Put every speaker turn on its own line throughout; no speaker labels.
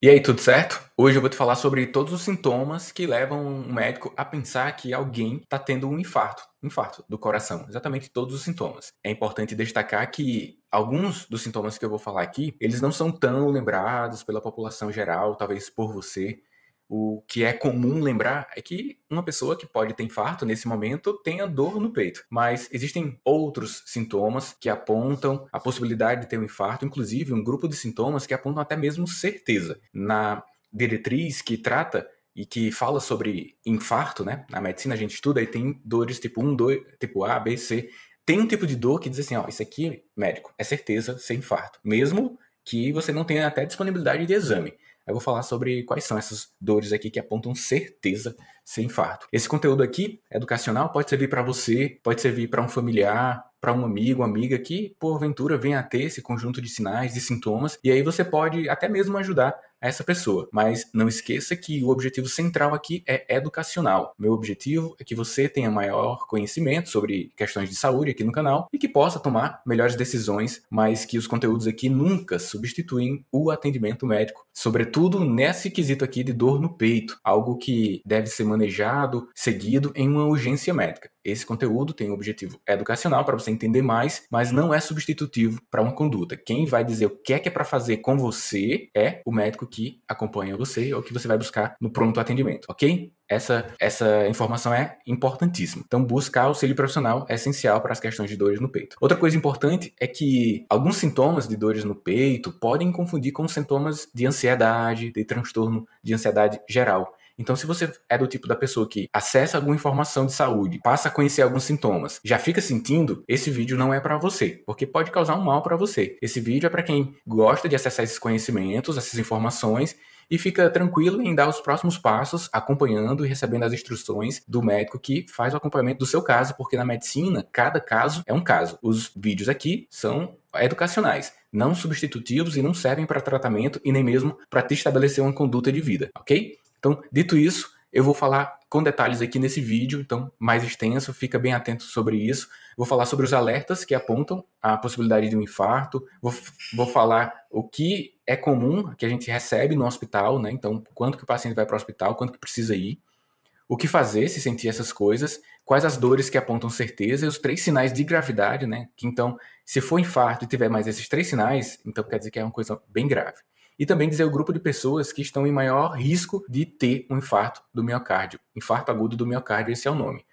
E aí, tudo certo? Hoje eu vou te falar sobre todos os sintomas que levam um médico a pensar que alguém está tendo um infarto, infarto do coração, exatamente todos os sintomas. É importante destacar que alguns dos sintomas que eu vou falar aqui, eles não são tão lembrados pela população geral, talvez por você, o que é comum lembrar é que uma pessoa que pode ter infarto nesse momento tem dor no peito, mas existem outros sintomas que apontam a possibilidade de ter um infarto, inclusive um grupo de sintomas que apontam até mesmo certeza. Na diretriz que trata e que fala sobre infarto, né? Na medicina a gente estuda e tem dores tipo 1, 2, tipo A, B, C. Tem um tipo de dor que diz assim, ó, isso aqui, médico, é certeza ser infarto, mesmo que você não tenha até disponibilidade de exame. Eu vou falar sobre quais são essas dores aqui que apontam certeza ser infarto. Esse conteúdo aqui, educacional, pode servir para você, pode servir para um familiar, para um amigo, amiga que porventura venha a ter esse conjunto de sinais e sintomas, e aí você pode até mesmo ajudar essa pessoa. Mas não esqueça que o objetivo central aqui é educacional. Meu objetivo é que você tenha maior conhecimento sobre questões de saúde aqui no canal e que possa tomar melhores decisões, mas que os conteúdos aqui nunca substituem o atendimento médico, sobretudo nesse quesito aqui de dor no peito, algo que deve ser manejado, seguido em uma urgência médica. Esse conteúdo tem um objetivo educacional para você entender mais, mas não é substitutivo para uma conduta. Quem vai dizer o que é que é para fazer com você é o médico que acompanha você ou que você vai buscar no pronto atendimento, ok? Essa, essa informação é importantíssima. Então, buscar auxílio profissional é essencial para as questões de dores no peito. Outra coisa importante é que alguns sintomas de dores no peito podem confundir com sintomas de ansiedade, de transtorno de ansiedade geral. Então, se você é do tipo da pessoa que acessa alguma informação de saúde, passa a conhecer alguns sintomas, já fica sentindo, esse vídeo não é para você, porque pode causar um mal para você. Esse vídeo é para quem gosta de acessar esses conhecimentos, essas informações e fica tranquilo em dar os próximos passos, acompanhando e recebendo as instruções do médico que faz o acompanhamento do seu caso, porque na medicina cada caso é um caso. Os vídeos aqui são educacionais, não substitutivos e não servem para tratamento e nem mesmo para te estabelecer uma conduta de vida, ok? Então, dito isso, eu vou falar com detalhes aqui nesse vídeo, então mais extenso, fica bem atento sobre isso. Vou falar sobre os alertas que apontam a possibilidade de um infarto, vou, vou falar o que é comum que a gente recebe no hospital, né? Então, quanto que o paciente vai para o hospital, quanto que precisa ir, o que fazer se sentir essas coisas, quais as dores que apontam certeza e os três sinais de gravidade, né? Que então, se for infarto e tiver mais esses três sinais, então quer dizer que é uma coisa bem grave e também dizer o grupo de pessoas que estão em maior risco de ter um infarto do miocárdio. Infarto agudo do miocárdio, esse é o nome.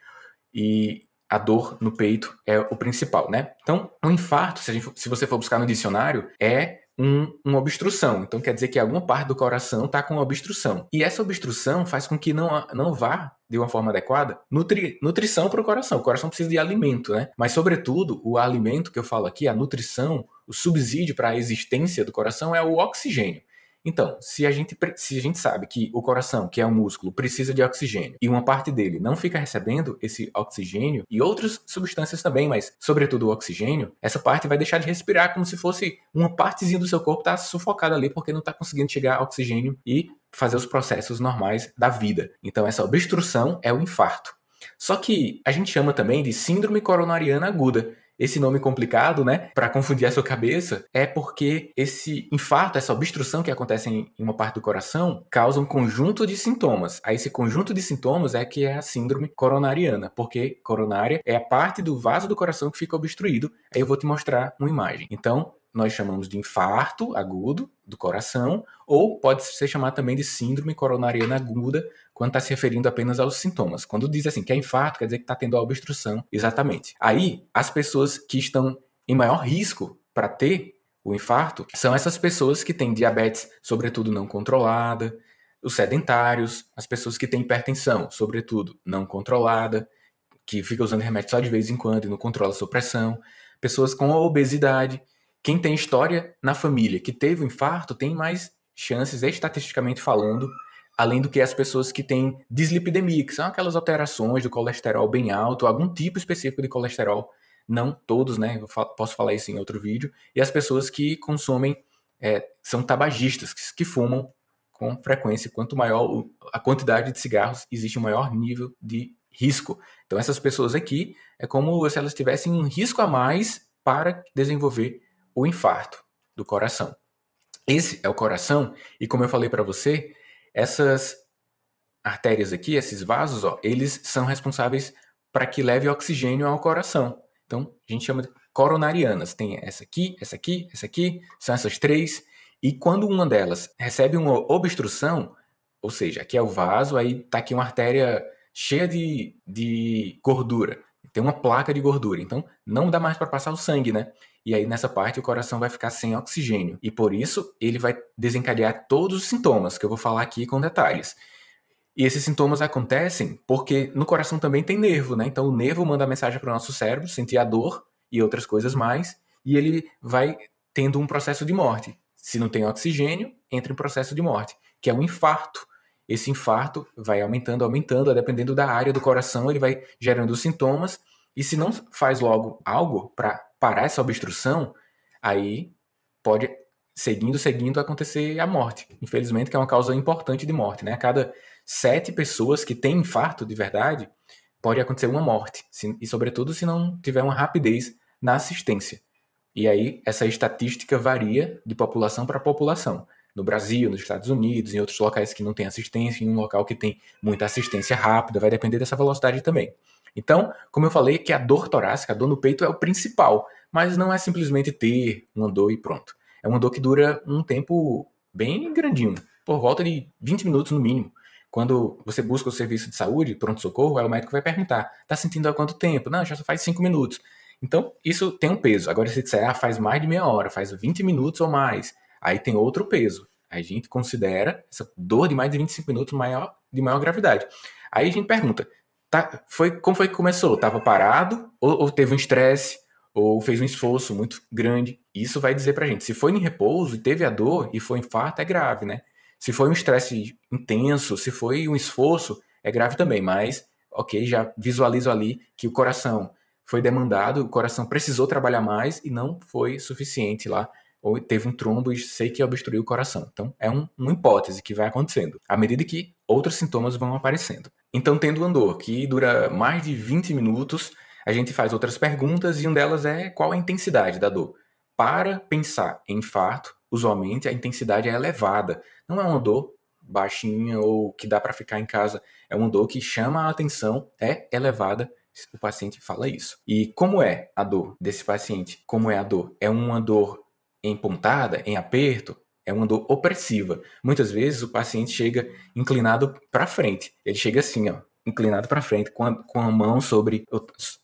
E a dor no peito é o principal, né? Então, um infarto, se, gente, se você for buscar no dicionário, é um, uma obstrução. Então quer dizer que alguma parte do coração está com obstrução. E essa obstrução faz com que não, não vá de uma forma adequada, nutri, nutrição para o coração. O coração precisa de alimento, né? Mas, sobretudo, o alimento que eu falo aqui, a nutrição, o subsídio para a existência do coração é o oxigênio. Então, se a, gente, se a gente sabe que o coração, que é um músculo, precisa de oxigênio e uma parte dele não fica recebendo esse oxigênio e outras substâncias também, mas sobretudo o oxigênio, essa parte vai deixar de respirar como se fosse uma partezinha do seu corpo está sufocada ali porque não está conseguindo chegar oxigênio e fazer os processos normais da vida. Então, essa obstrução é o infarto. Só que a gente chama também de síndrome coronariana aguda, esse nome complicado, né, para confundir a sua cabeça, é porque esse infarto, essa obstrução que acontece em uma parte do coração, causa um conjunto de sintomas. Aí esse conjunto de sintomas é que é a síndrome coronariana, porque coronária é a parte do vaso do coração que fica obstruído. Aí eu vou te mostrar uma imagem. Então, nós chamamos de infarto agudo do coração, ou pode ser chamado também de síndrome coronariana aguda, quando está se referindo apenas aos sintomas. Quando diz assim que é infarto, quer dizer que está tendo a obstrução, exatamente. Aí, as pessoas que estão em maior risco para ter o infarto são essas pessoas que têm diabetes, sobretudo não controlada, os sedentários, as pessoas que têm hipertensão, sobretudo não controlada, que fica usando remédio só de vez em quando e não controla a sua pressão, pessoas com obesidade, quem tem história na família que teve o um infarto tem mais chances, estatisticamente falando, além do que as pessoas que têm dislipidemia, que são aquelas alterações do colesterol bem alto, algum tipo específico de colesterol, não todos, né? Eu posso falar isso em outro vídeo, e as pessoas que consomem, é, são tabagistas, que, que fumam com frequência. Quanto maior a quantidade de cigarros, existe um maior nível de risco. Então, essas pessoas aqui é como se elas tivessem um risco a mais para desenvolver o infarto do coração. Esse é o coração, e como eu falei para você, essas artérias aqui, esses vasos, ó, eles são responsáveis para que leve oxigênio ao coração. Então, a gente chama de coronarianas. Tem essa aqui, essa aqui, essa aqui, são essas três. E quando uma delas recebe uma obstrução, ou seja, aqui é o vaso, aí está aqui uma artéria cheia de, de gordura, tem uma placa de gordura. Então, não dá mais para passar o sangue, né? E aí, nessa parte, o coração vai ficar sem oxigênio. E por isso, ele vai desencadear todos os sintomas, que eu vou falar aqui com detalhes. E esses sintomas acontecem porque no coração também tem nervo, né? Então o nervo manda mensagem para o nosso cérebro, sentir a dor e outras coisas mais, e ele vai tendo um processo de morte. Se não tem oxigênio, entra em processo de morte, que é um infarto. Esse infarto vai aumentando, aumentando, dependendo da área do coração, ele vai gerando sintomas, e se não faz logo algo para parar essa obstrução, aí pode, seguindo, seguindo, acontecer a morte. Infelizmente, que é uma causa importante de morte, né? A cada sete pessoas que têm infarto de verdade, pode acontecer uma morte, se, e sobretudo se não tiver uma rapidez na assistência. E aí essa estatística varia de população para população. No Brasil, nos Estados Unidos, em outros locais que não tem assistência, em um local que tem muita assistência rápida, vai depender dessa velocidade também. Então, como eu falei, que a dor torácica, a dor no peito é o principal, mas não é simplesmente ter uma dor e pronto. É uma dor que dura um tempo bem grandinho, por volta de 20 minutos no mínimo. Quando você busca o serviço de saúde, pronto-socorro, é o médico vai perguntar: tá sentindo há quanto tempo? Não, já só faz 5 minutos. Então, isso tem um peso. Agora, se disser, ah, faz mais de meia hora, faz 20 minutos ou mais, aí tem outro peso. A gente considera essa dor de mais de 25 minutos maior, de maior gravidade. Aí a gente pergunta: Tá, foi, como foi que começou? Tava parado, ou, ou teve um estresse, ou fez um esforço muito grande. Isso vai dizer pra gente. Se foi em repouso e teve a dor e foi infarto, é grave, né? Se foi um estresse intenso, se foi um esforço, é grave também, mas ok, já visualizo ali que o coração foi demandado, o coração precisou trabalhar mais e não foi suficiente lá, ou teve um trombo e sei que obstruiu o coração. Então, é um, uma hipótese que vai acontecendo, à medida que outros sintomas vão aparecendo. Então, tendo o Andor, que dura mais de 20 minutos, a gente faz outras perguntas e uma delas é qual a intensidade da dor. Para pensar em infarto, usualmente a intensidade é elevada. Não é uma dor baixinha ou que dá para ficar em casa. É uma dor que chama a atenção, é elevada. O paciente fala isso. E como é a dor desse paciente? Como é a dor? É uma dor em pontada, em aperto? é uma dor opressiva. Muitas vezes o paciente chega inclinado para frente, ele chega assim, ó, inclinado para frente, com a, com a mão sobre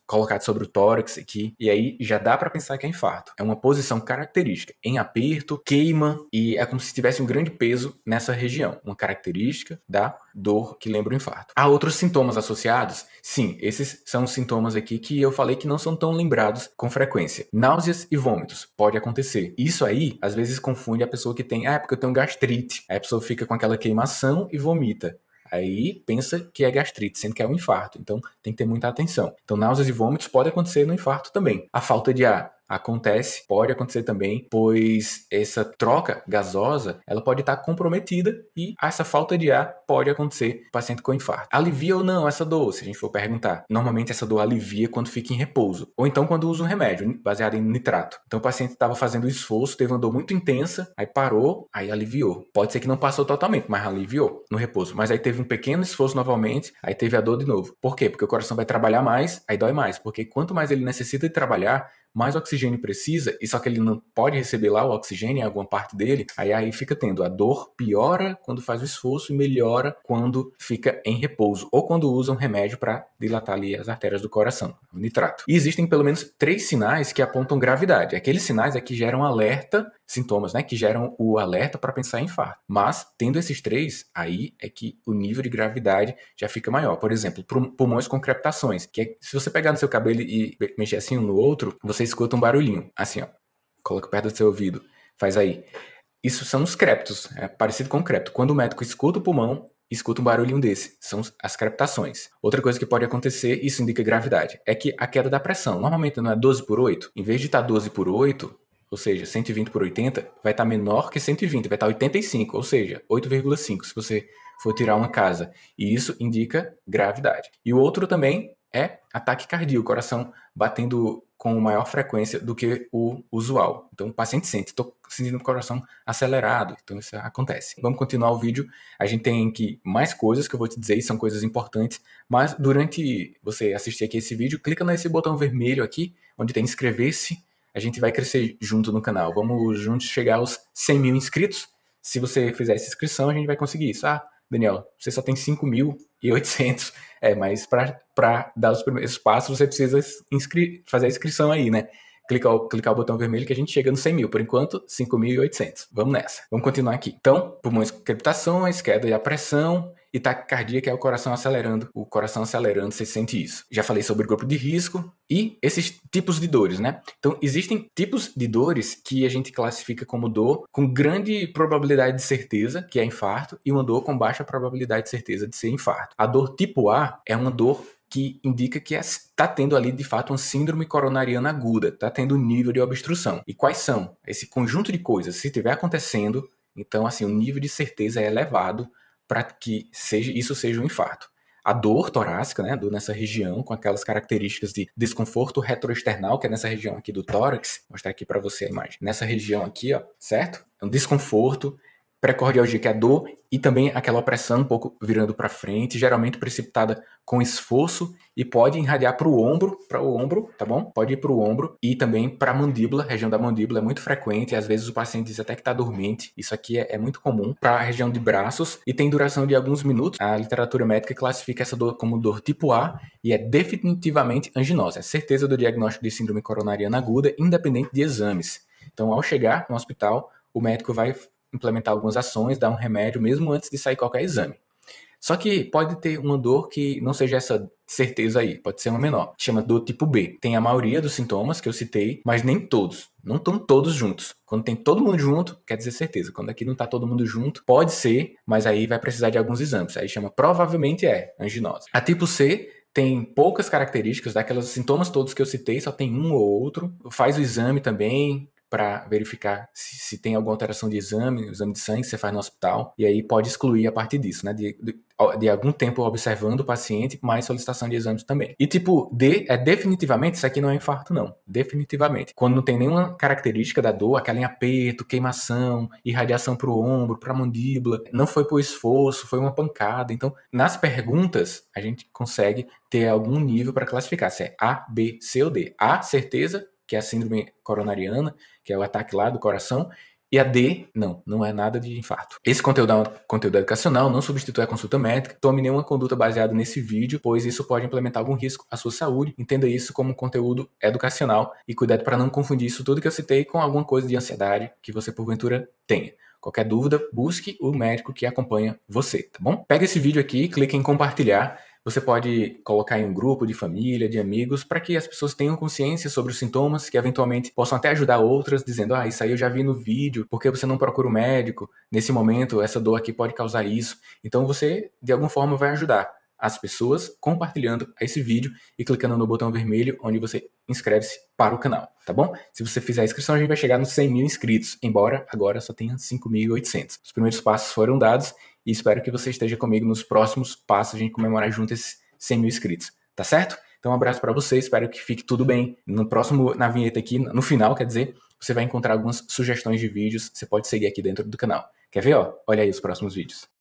colocado sobre o tórax aqui, e aí já dá para pensar que é infarto. É uma posição característica, em aperto, queima e é como se tivesse um grande peso nessa região, uma característica da dor que lembra o infarto. Há outros sintomas associados? Sim, esses são os sintomas aqui que eu falei que não são tão lembrados com frequência. Náuseas e vômitos pode acontecer. Isso aí às vezes confunde a pessoa que tem, ah, é porque eu tenho gastrite. Aí a pessoa fica com aquela queimação e vomita. Aí pensa que é gastrite, sendo que é um infarto. Então tem que ter muita atenção. Então náuseas e vômitos pode acontecer no infarto também. A falta de ar acontece, pode acontecer também, pois essa troca gasosa, ela pode estar comprometida e essa falta de ar pode acontecer paciente com infarto. Alivia ou não essa dor, se a gente for perguntar? Normalmente essa dor alivia quando fica em repouso, ou então quando usa um remédio baseado em nitrato. Então o paciente estava fazendo esforço, teve uma dor muito intensa, aí parou, aí aliviou. Pode ser que não passou totalmente, mas aliviou no repouso. Mas aí teve um pequeno esforço novamente, aí teve a dor de novo. Por quê? Porque o coração vai trabalhar mais, aí dói mais. Porque quanto mais ele necessita de trabalhar, mais oxigênio precisa, e só que ele não pode receber lá o oxigênio em alguma parte dele, aí, aí fica tendo a dor, piora quando faz o esforço e melhora quando fica em repouso ou quando usa um remédio para dilatar ali as artérias do coração, o nitrato. E existem pelo menos três sinais que apontam gravidade. Aqueles sinais é que geram alerta, sintomas, né, que geram o alerta para pensar em infarto. Mas tendo esses três, aí é que o nível de gravidade já fica maior. Por exemplo, pulmões com crepitações, que é, se você pegar no seu cabelo e mexer assim um no outro, você escuta um barulhinho, assim, ó. Coloca perto do seu ouvido, faz aí. Isso são os creptos, é parecido com o crepto. Quando o médico escuta o pulmão, escuta um barulhinho desse. São as crepitações. Outra coisa que pode acontecer, isso indica gravidade, é que a queda da pressão, normalmente não é 12 por 8, em vez de tá estar 12 por 8, ou seja, 120 por 80, vai estar tá menor que 120, vai tá estar 85, ou seja, 8,5 se você for tirar uma casa. E isso indica gravidade. E o outro também é ataque cardíaco, coração batendo com maior frequência do que o usual. Então, o paciente sente, estou sentindo o coração acelerado. Então, isso acontece. Vamos continuar o vídeo. A gente tem aqui mais coisas que eu vou te dizer, são coisas importantes. Mas durante você assistir aqui esse vídeo, clica nesse botão vermelho aqui, onde tem inscrever-se. A gente vai crescer junto no canal. Vamos juntos chegar aos 100 mil inscritos. Se você fizer essa inscrição, a gente vai conseguir isso. Ah, Daniel, você só tem 5.800, é, mas para dar os primeiros passos, você precisa fazer a inscrição aí, né? Clicar o, clicar o botão vermelho que a gente chega no 100 mil. Por enquanto, 5.800. Vamos nessa. Vamos continuar aqui. Então, pulmões com crepitações, queda e a pressão, e taquicardia, que é o coração acelerando, o coração acelerando, você sente isso. Já falei sobre o grupo de risco e esses tipos de dores, né? Então, existem tipos de dores que a gente classifica como dor com grande probabilidade de certeza, que é infarto, e uma dor com baixa probabilidade de certeza de ser infarto. A dor tipo A é uma dor que indica que está tendo ali de fato uma síndrome coronariana aguda, está tendo um nível de obstrução. E quais são? Esse conjunto de coisas, se estiver acontecendo, então assim, o nível de certeza é elevado para que seja, isso seja um infarto. A dor torácica, né, a dor nessa região, com aquelas características de desconforto retroesternal, que é nessa região aqui do tórax, vou mostrar aqui para você a imagem. Nessa região aqui, ó, certo? É um desconforto precordialgia, que é a dor, e também aquela opressão um pouco virando para frente, geralmente precipitada com esforço e pode irradiar para o ombro, para o ombro, tá bom? Pode ir para o ombro e também para a mandíbula, região da mandíbula é muito frequente, às vezes o paciente diz até que está dormente, isso aqui é, é muito comum, para a região de braços e tem duração de alguns minutos. A literatura médica classifica essa dor como dor tipo A e é definitivamente anginosa, é certeza do diagnóstico de síndrome coronariana aguda, independente de exames. Então, ao chegar no hospital, o médico vai implementar algumas ações, dar um remédio, mesmo antes de sair qualquer exame. Só que pode ter uma dor que não seja essa certeza aí, pode ser uma menor. Chama dor tipo B. Tem a maioria dos sintomas que eu citei, mas nem todos. Não estão todos juntos. Quando tem todo mundo junto, quer dizer certeza. Quando aqui não está todo mundo junto, pode ser, mas aí vai precisar de alguns exames. Aí chama provavelmente é anginose. A tipo C tem poucas características, daquelas sintomas todos que eu citei, só tem um ou outro. Faz o exame também, para verificar se, se, tem alguma alteração de exame, exame de sangue que você faz no hospital, e aí pode excluir a partir disso, né? De, de, de algum tempo observando o paciente, mais solicitação de exames também. E tipo, D é definitivamente, isso aqui não é infarto, não. Definitivamente. Quando não tem nenhuma característica da dor, aquela em aperto, queimação, irradiação para o ombro, para a mandíbula, não foi por esforço, foi uma pancada. Então, nas perguntas, a gente consegue ter algum nível para classificar se é A, B, C ou D. A, certeza, que é a síndrome coronariana, que é o ataque lá do coração, e a D, não, não é nada de infarto. Esse conteúdo é um conteúdo educacional, não substitui a consulta médica. Tome nenhuma conduta baseada nesse vídeo, pois isso pode implementar algum risco à sua saúde. Entenda isso como conteúdo educacional e cuidado para não confundir isso tudo que eu citei com alguma coisa de ansiedade que você porventura tenha. Qualquer dúvida, busque o médico que acompanha você, tá bom? Pega esse vídeo aqui, clique em compartilhar você pode colocar em um grupo de família, de amigos, para que as pessoas tenham consciência sobre os sintomas, que eventualmente possam até ajudar outras, dizendo: Ah, isso aí eu já vi no vídeo, Porque você não procura o um médico? Nesse momento, essa dor aqui pode causar isso. Então você, de alguma forma, vai ajudar as pessoas compartilhando esse vídeo e clicando no botão vermelho onde você inscreve-se para o canal, tá bom? Se você fizer a inscrição, a gente vai chegar nos 100 mil inscritos, embora agora só tenha 5.800. Os primeiros passos foram dados e espero que você esteja comigo nos próximos passos, a gente comemorar junto esses 100 mil inscritos, tá certo? Então, um abraço para você, espero que fique tudo bem. No próximo, na vinheta aqui, no final, quer dizer, você vai encontrar algumas sugestões de vídeos, você pode seguir aqui dentro do canal. Quer ver, ó? Olha aí os próximos vídeos.